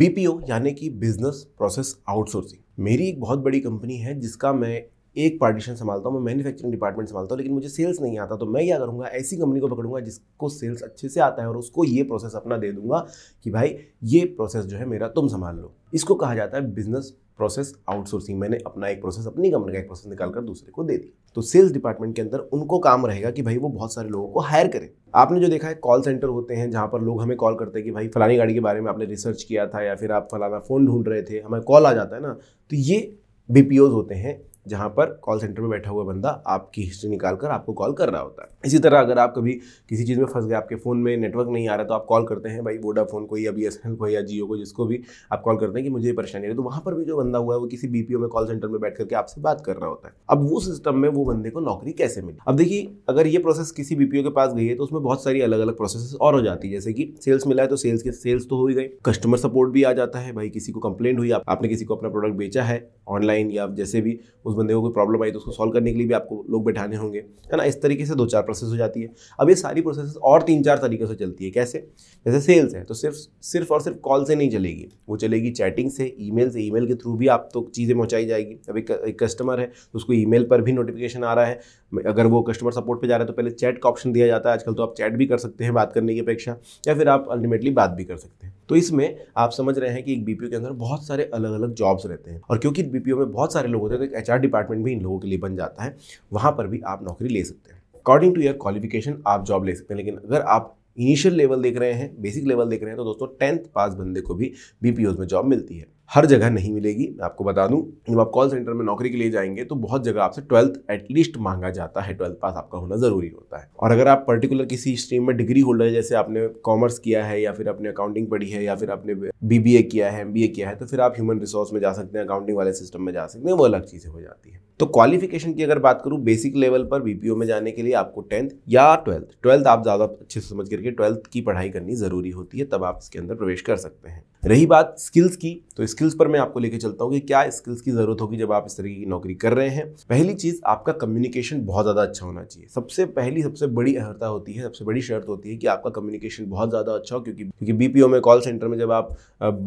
BPO यानी कि business process outsourcing मेरी एक बहुत बड़ी कंपनी है जिसका मैं एक पार्टीशन संभालता हूँ मैं मैन्युफैक्चरिंग डिपार्टमेंट संभालता हूँ लेकिन मुझे सेल्स नहीं आता तो मैं क्या करूँगा ऐसी कंपनी को पकड़ूंगा जिसको सेल्स अच्छे से आता है और उसको ये प्रोसेस अपना दे दूंगा कि भाई ये प्रोसेस जो है मेरा तुम संभाल लो इसको कहा जाता है बिजनेस प्रोसेस आउटसोर्सिंग मैंने अपना एक प्रोसेस अपनी कंपनी का एक प्रोसेस निकाल कर दूसरे को दे दी तो सेल्स डिपार्टमेंट के अंदर उनको काम रहेगा कि भाई वो बहुत सारे लोगों को हायर करें आपने जो देखा है कॉल सेंटर होते हैं जहाँ पर लोग हमें कॉल करते हैं कि भाई फलानी गाड़ी के बारे में आपने रिसर्च किया था या फिर आप फलाना फ़ोन ढूंढ रहे थे हमें कॉल आ जाता है ना तो ये बी होते हैं जहाँ पर कॉल सेंटर में बैठा हुआ बंदा आपकी हिस्ट्री निकाल कर आपको कॉल कर रहा होता है इसी तरह अगर आप कभी किसी चीज़ में फंस गए आपके फ़ोन में नेटवर्क नहीं आ रहा तो आप कॉल करते हैं भाई वोडाफोन को या बी एस एन को या जियो को जिसको भी आप कॉल करते हैं कि मुझे परेशानी है तो वहाँ पर भी जो बंदा हुआ है वो किसी बी में कॉल सेंटर में बैठ करके आपसे बात कर रहा होता है अब वो सिस्टम में वो बंदे को नौकरी कैसे मिली अब देखिए अगर ये प्रोसेस किसी बी के पास गई है तो उसमें बहुत सारी अलग अलग प्रोसेस और हो जाती है जैसे कि सेल्स मिला है तो सेल्स के सेल्स तो हो ही गई कस्टमर सपोर्ट भी आ जाता है भाई किसी को कंप्लेंट हुई आपने किसी को अपना प्रोडक्ट बेचा है ऑनलाइन या जैसे भी उस बंदे को कोई प्रॉब्लम आई तो उसको सॉल्व करने के लिए भी आपको लोग बैठाने होंगे है ना इस तरीके से दो चार प्रोसेस हो जाती है अब ये सारी प्रोसेस और तीन चार तरीके से चलती है कैसे जैसे सेल्स है तो सिर्फ सिर्फ और सिर्फ कॉल से नहीं चलेगी वो चलेगी चैटिंग से ई से ई के थ्रू भी आप तो चीज़ें पहुँचाई जाएगी अब एक, कस्टमर है तो उसको ई पर भी नोटिफिकेशन आ रहा है अगर वो कस्टमर सपोर्ट पर जा रहा है तो पहले चैट का ऑप्शन दिया जाता है आजकल तो आप चैट भी कर सकते हैं बात करने की अपेक्षा या फिर आप अल्टीमेटली बात भी कर सकते हैं तो इसमें आप समझ रहे हैं कि एक बीपीओ के अंदर बहुत सारे अलग अलग जॉब्स रहते हैं और क्योंकि बीपीओ में बहुत सारे लोग होते हैं तो एक एचआर डिपार्टमेंट भी इन लोगों के लिए बन जाता है वहाँ पर भी आप नौकरी ले सकते हैं अकॉर्डिंग टू ईयर क्वालिफिकेशन आप जॉब ले सकते हैं लेकिन अगर आप इनिशियल लेवल देख रहे हैं बेसिक लेवल देख रहे हैं तो दोस्तों टेंथ पास बंदे को भी बी में जॉब मिलती है हर जगह नहीं मिलेगी मैं आपको बता दूं जब आप कॉल सेंटर में नौकरी के लिए जाएंगे तो बहुत जगह आपसे ट्वेल्थ एटलीस्ट मांगा जाता है ट्वेल्थ पास आपका होना ज़रूरी होता है और अगर आप पर्टिकुलर किसी स्ट्रीम में डिग्री होल्डर है जैसे आपने कॉमर्स किया है या फिर आपने अकाउंटिंग पढ़ी है या फिर आपने बी किया है एम किया है तो फिर आप ह्यूमन रिसोर्स में जा सकते हैं अकाउंटिंग वाले सिस्टम में जा सकते हैं वो अलग चीज़ें हो जाती है तो क्वालिफिकेशन की अगर बात करूँ बेसिक लेवल पर बीपीओ में जाने के लिए आपको टेंथ या ट्वेल्थ ट्वेल्थ आप ज़्यादा अच्छे से समझ करके ट्वेल्थ की पढ़ाई करनी ज़रूरी होती है तब आप इसके अंदर प्रवेश कर सकते हैं रही बात स्किल्स की तो स्किल्स पर मैं आपको लेके चलता हूँ कि क्या स्किल्स की ज़रूरत होगी जब आप इस तरीके की नौकरी कर रहे हैं पहली चीज़ आपका कम्युनिकेशन बहुत ज़्यादा अच्छा होना चाहिए सबसे पहली सबसे बड़ी अहरता होती है सबसे बड़ी शर्त होती है कि आपका कम्युनिकेशन बहुत ज़्यादा अच्छा हो क्योंकि क्योंकि बीपीओ में कॉल सेंटर में जब आप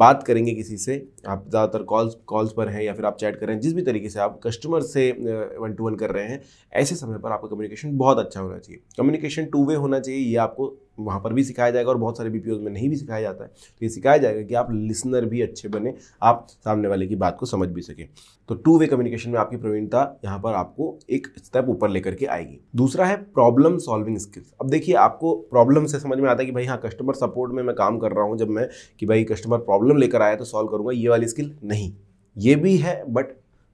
बात करेंगे किसी से आप ज़्यादातर कॉल्स कॉल्स पर हैं या फिर आप चैट कर रहे हैं जिस भी तरीके से आप कस्टमर से वन टू वन कर रहे हैं ऐसे समय पर आपका कम्युनिकेशन बहुत अच्छा होना चाहिए कम्युनिकेशन टू वे होना चाहिए ये आपको वहाँ पर भी सिखाया जाएगा और बहुत सारे बी में नहीं भी सिखाया जाता है तो ये सिखाया जाएगा कि आप लिसनर भी अच्छे बने आप सामने वाले की बात को समझ भी सकें तो टू वे कम्युनिकेशन में आपकी प्रवीणता यहाँ पर आपको एक स्टेप ऊपर लेकर के आएगी दूसरा है प्रॉब्लम सॉल्विंग स्किल्स अब देखिए आपको प्रॉब्लम से समझ में आता है कि भाई हाँ कस्टमर सपोर्ट में मैं काम कर रहा हूँ जब मैं कि भाई कस्टमर प्रॉब्लम लेकर आया तो सॉल्व करूँगा ये वाली स्किल नहीं ये भी है बट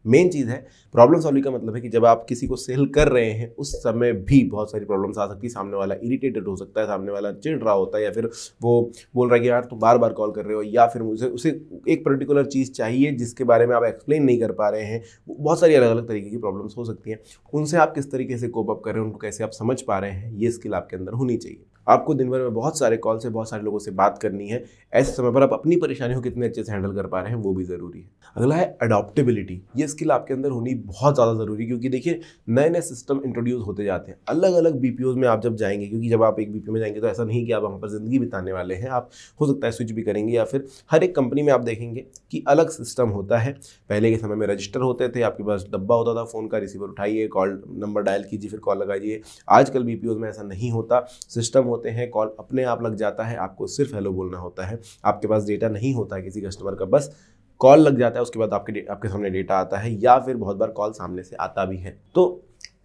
मेन चीज़ है प्रॉब्लम सॉल्विंग का मतलब है कि जब आप किसी को सेल कर रहे हैं उस समय भी बहुत सारी प्रॉब्लम्स आ सकती है सामने वाला इरिटेटेड हो सकता है सामने वाला चिड़ रहा होता है या फिर वो बोल रहा है कि यार तुम बार बार कॉल कर रहे हो या फिर मुझे उसे एक पर्टिकुलर चीज़ चाहिए जिसके बारे में आप एक्सप्लेन नहीं कर पा रहे हैं बहुत सारी अलग अलग तरीके की प्रॉब्लम्स हो सकती हैं उनसे आप किस तरीके से कोप अप कर रहे हैं उनको कैसे आप समझ पा रहे हैं ये स्किल आपके अंदर होनी चाहिए आपको दिन भर में बहुत सारे कॉल से बहुत सारे लोगों से बात करनी है ऐसे समय पर आप अपनी परेशानियों को कितने अच्छे से हैंडल कर पा रहे हैं वो भी ज़रूरी है अगला है अडॉप्टेबिलिटी ये स्किल आपके अंदर होनी बहुत ज़्यादा ज़रूरी है क्योंकि देखिए नए नए सिस्टम इंट्रोड्यूस होते जाते हैं अलग अलग बी में आप जब जाएंगे क्योंकि जब आप एक बी में जाएंगे तो ऐसा नहीं कि आप वहाँ पर ज़िंदगी बिताने वाले हैं आप हो सकता है स्विच भी करेंगे या फिर हर एक कंपनी में आप देखेंगे कि अलग सिस्टम होता है पहले के समय में रजिस्टर होते थे आपके पास डब्बा होता था फ़ोन का रिसीवर उठाइए कॉल नंबर डायल कीजिए फिर कॉल लगाइए आजकल बी में ऐसा नहीं होता सिस्टम होते हैं कॉल अपने आप लग जाता है आपको सिर्फ हेलो बोलना होता है आपके पास डेटा नहीं होता है किसी कस्टमर का बस कॉल लग जाता है उसके बाद आपके आपके सामने डेटा आता है या फिर बहुत बार कॉल सामने से आता भी है तो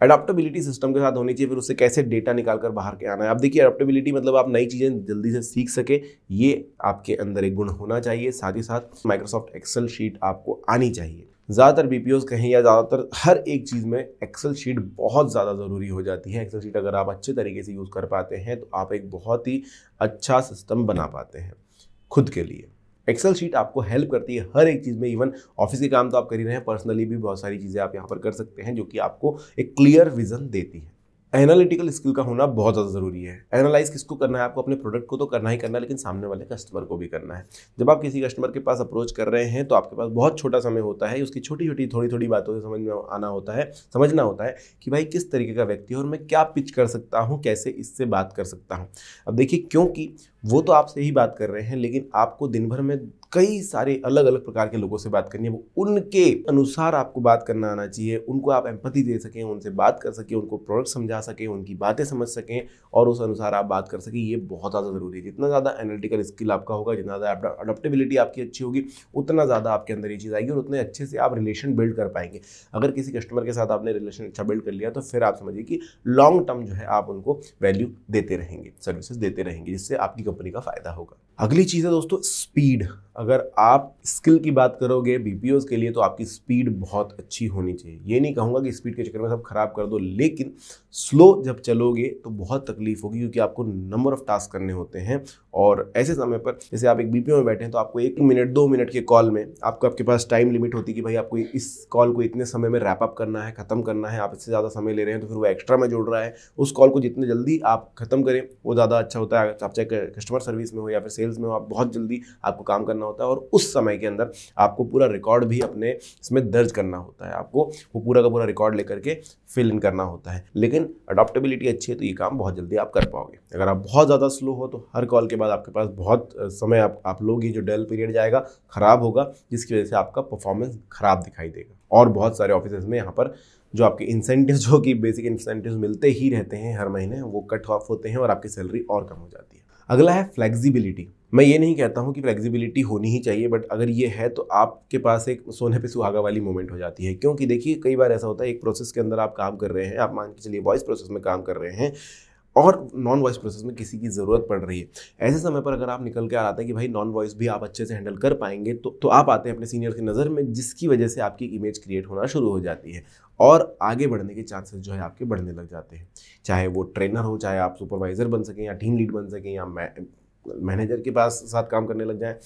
अडाप्टबिलिटी सिस्टम के साथ होनी चाहिए फिर उससे कैसे डेटा निकाल कर बाहर के आना है आप देखिए अडाप्टबिलिटी मतलब आप नई चीज़ें जल्दी से सीख सके ये आपके अंदर एक गुण होना चाहिए साथ ही साथ माइक्रोसॉफ्ट एक्सेल शीट आपको आनी चाहिए ज़्यादातर बी कहें या ज़्यादातर हर एक चीज़ में एक्सेल शीट बहुत ज़्यादा ज़रूरी हो जाती है एक्सेल शीट अगर आप अच्छे तरीके से यूज़ कर पाते हैं तो आप एक बहुत ही अच्छा सिस्टम बना पाते हैं खुद के लिए एक्सेल शीट आपको हेल्प करती है हर एक चीज़ में इवन ऑफिस के काम तो आप कर ही रहे हैं पर्सनली भी बहुत सारी चीज़ें आप यहाँ पर कर सकते हैं जो कि आपको एक क्लियर विजन देती है एनालिटिकल स्किल का होना बहुत ज़्यादा ज़रूरी है एनालाइज किसको करना है आपको अपने प्रोडक्ट को तो करना ही करना है लेकिन सामने वाले कस्टमर को भी करना है जब आप किसी कस्टमर के पास अप्रोच कर रहे हैं तो आपके पास बहुत छोटा समय होता है उसकी छोटी छोटी थोड़ी थोड़ी बातों से समझ में आना होता है समझना होता है कि भाई किस तरीके का व्यक्ति है और मैं क्या पिच कर सकता हूँ कैसे इससे बात कर सकता हूँ अब देखिए क्योंकि वो तो आपसे ही बात कर रहे हैं लेकिन आपको दिन भर में कई सारे अलग अलग प्रकार के लोगों से बात करनी है वो उनके अनुसार आपको बात करना आना चाहिए उनको आप एम्पति दे सकें उनसे बात कर सकें उनको प्रोडक्ट समझा सकें उनकी बातें समझ सकें और उस अनुसार आप बात कर सकें ये बहुत ज़्यादा ज़रूरी है जितना ज़्यादा एनालिटिकल स्किल आपका होगा जितना ज़्यादा अडोप्टेबिलिटी आपकी अच्छी होगी उतना ज़्यादा आपके अंदर ये चीज़ आएगी और उतने अच्छे से आप रिलेशन बिल्ड कर पाएंगे अगर किसी कस्टमर के साथ आपने रिलेशन अच्छा बिल्ड कर लिया तो फिर आप समझिए कि लॉन्ग टर्म जो है आप उनको वैल्यू देते रहेंगे सर्विसेज देते रहेंगे जिससे आपकी कंपनी का फायदा होगा अगली चीज़ है दोस्तों स्पीड अगर आप स्किल की बात करोगे बी के लिए तो आपकी स्पीड बहुत अच्छी होनी चाहिए ये नहीं कहूँगा कि स्पीड के चक्कर में सब खराब कर दो लेकिन स्लो जब चलोगे तो बहुत तकलीफ होगी क्योंकि आपको नंबर ऑफ टास्क करने होते हैं और ऐसे समय पर जैसे आप एक बी में बैठे हैं तो आपको एक मिनट दो मिनट के कॉल में आपको आपके पास टाइम लिमिट होती कि भाई आपको इस कॉल को इतने समय में रैपअप करना है ख़त्म करना है आप इससे ज़्यादा समय ले रहे हैं तो फिर वो एक्स्ट्रा में जुड़ रहा है उस कॉल को जितने जल्दी आप ख़त्म करें वो ज़्यादा अच्छा होता है आप चाहे कस्टमर सर्विस में हो या फिर सेल्स में हो आप बहुत जल्दी आपको काम करना करना होता है और उस समय के अंदर आपको पूरा रिकॉर्ड भी अपने इसमें दर्ज करना होता है आपको वो पूरा का पूरा रिकॉर्ड लेकर के फिल इन करना होता है लेकिन अडोप्टेबिलिटी अच्छी है तो ये काम बहुत जल्दी आप कर पाओगे अगर आप बहुत ज़्यादा स्लो हो तो हर कॉल के बाद आपके पास बहुत समय आप, आप ये जो डेल पीरियड जाएगा ख़राब होगा जिसकी वजह से आपका परफॉर्मेंस ख़राब दिखाई देगा और बहुत सारे ऑफिस में यहाँ पर जो आपके इंसेंटिव जो कि बेसिक इंसेंटिव मिलते ही रहते हैं हर महीने वो कट ऑफ होते हैं और आपकी सैलरी और कम हो जाती है अगला है फ्लेक्सिबिलिटी मैं ये नहीं कहता हूँ कि फ्लेक्सिबिलिटी होनी ही चाहिए बट अगर ये है तो आपके पास एक सोने पे सुहागा वाली मोमेंट हो जाती है क्योंकि देखिए कई बार ऐसा होता है एक प्रोसेस के अंदर आप काम कर रहे हैं आप मान के चलिए वॉइस प्रोसेस में काम कर रहे हैं और नॉन वॉइस प्रोसेस में किसी की ज़रूरत पड़ रही है ऐसे समय पर अगर आप निकल के आ जाते हैं कि भाई नॉन वॉइस भी आप अच्छे से हैंडल कर पाएंगे तो तो आप आते हैं अपने सीनियर की नज़र में जिसकी वजह से आपकी इमेज क्रिएट होना शुरू हो जाती है और आगे बढ़ने के चांसेस जो है आपके बढ़ने लग जाते हैं चाहे वो ट्रेनर हो चाहे आप सुपरवाइज़र बन सकें या टीम लीड बन सकें या मैनेजर के पास साथ काम करने लग जाएँ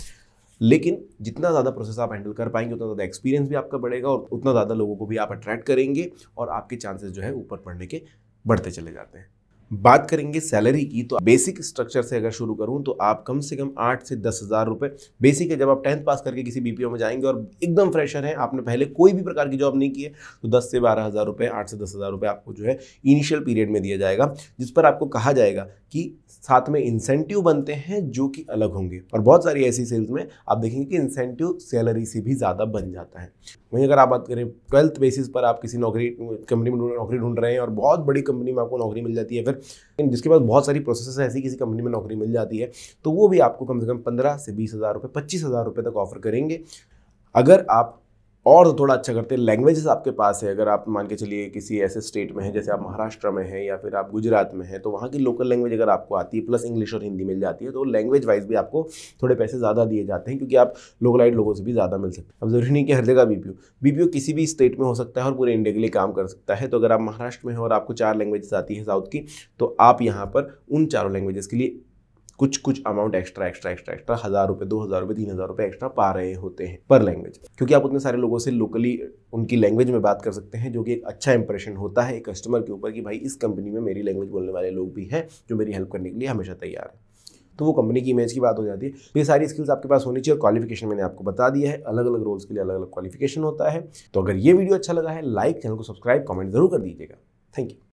लेकिन जितना ज़्यादा प्रोसेस आप हैंडल कर पाएंगे उतना ज़्यादा एक्सपीरियंस भी आपका बढ़ेगा और उतना ज़्यादा लोगों को भी आप अट्रैक्ट करेंगे और आपके चांसेस जो है ऊपर पढ़ने के बढ़ते चले जाते हैं बात करेंगे सैलरी की तो बेसिक स्ट्रक्चर से अगर शुरू करूं तो आप कम से कम आठ से दस हज़ार रुपये बेसिक है जब आप टेंथ पास करके किसी बीपीओ में जाएंगे और एकदम फ्रेशर हैं आपने पहले कोई भी प्रकार की जॉब नहीं की है तो दस से बारह हज़ार रुपये आठ से दस हज़ार रुपये आपको जो है इनिशियल पीरियड में दिया जाएगा जिस पर आपको कहा जाएगा कि साथ में इंसेंटिव बनते हैं जो कि अलग होंगे और बहुत सारी ऐसी सेल्स में आप देखेंगे कि इंसेंटिव सैलरी से भी ज़्यादा बन जाता है वहीं अगर आप बात करें ट्वेल्थ बेसिस पर आप किसी नौकरी कंपनी में नौकरी ढूंढ रहे हैं और बहुत बड़ी कंपनी में आपको नौकरी मिल जाती है फिर लेकिन जिसके पास बहुत सारी प्रोसेस ऐसी किसी कंपनी में नौकरी मिल जाती है तो वो भी आपको कम से कम पंद्रह से बीस हज़ार रुपये पच्चीस हज़ार रुपये तक ऑफर करेंगे अगर आप और तो थोड़ा अच्छा करते हैं लैंग्वेजेस आपके पास है अगर आप मान के चलिए किसी ऐसे स्टेट में हैं जैसे आप महाराष्ट्र में हैं या फिर आप गुजरात में हैं तो वहाँ की लोकल लैंग्वेज अगर आपको आती है प्लस इंग्लिश और हिंदी मिल जाती है तो लैंग्वेज वाइज भी आपको थोड़े पैसे ज़्यादा दिए जाते हैं क्योंकि आप लोकलाइड लोगों से भी ज़्यादा मिल सकते हैं अब जरूरी नहीं कि हर जगह बी पी किसी भी स्टेट में हो सकता है और पूरे इंडिया के लिए काम कर सकता है तो अगर आप महाराष्ट्र में हो और आपको चार लैंग्वेजेस आती हैं साउथ की तो आप यहाँ पर उन चारों लैंग्वेजेस के लिए कुछ कुछ amount extra extra extra extra हज़ार रुपये दो हज़ार रुपये तीन हज़ार रुपये एक्स्ट्रा पा रहे होते हैं पर लैंग्वेज क्योंकि आप उतने सारे लोगों से लोकली उनकी लैंग्वेज में बात कर सकते हैं जो कि एक अच्छा इंप्रेशन होता है एक कस्टमर के ऊपर कि भाई इस कंपनी में मेरी लैंग्वेज बोलने वाले लोग भी हैं जो मेरी हेल्प करने के लिए हमेशा तैयार है तो वो कंपनी की इमेज की बात हो जाती है तो ये सारी स्किल्स आपके पास होनी चाहिए और क्वालिफिकेशन मैंने आपको बता दिया है अलग अलग रोल्स के लिए अलग अलग क्वालिफिकेशन होता है तो अगर ये वीडियो अच्छा लगा है लाइक चैनल को सब्सक्राइब कमेंट जरूर कर दीजिएगा थैंक यू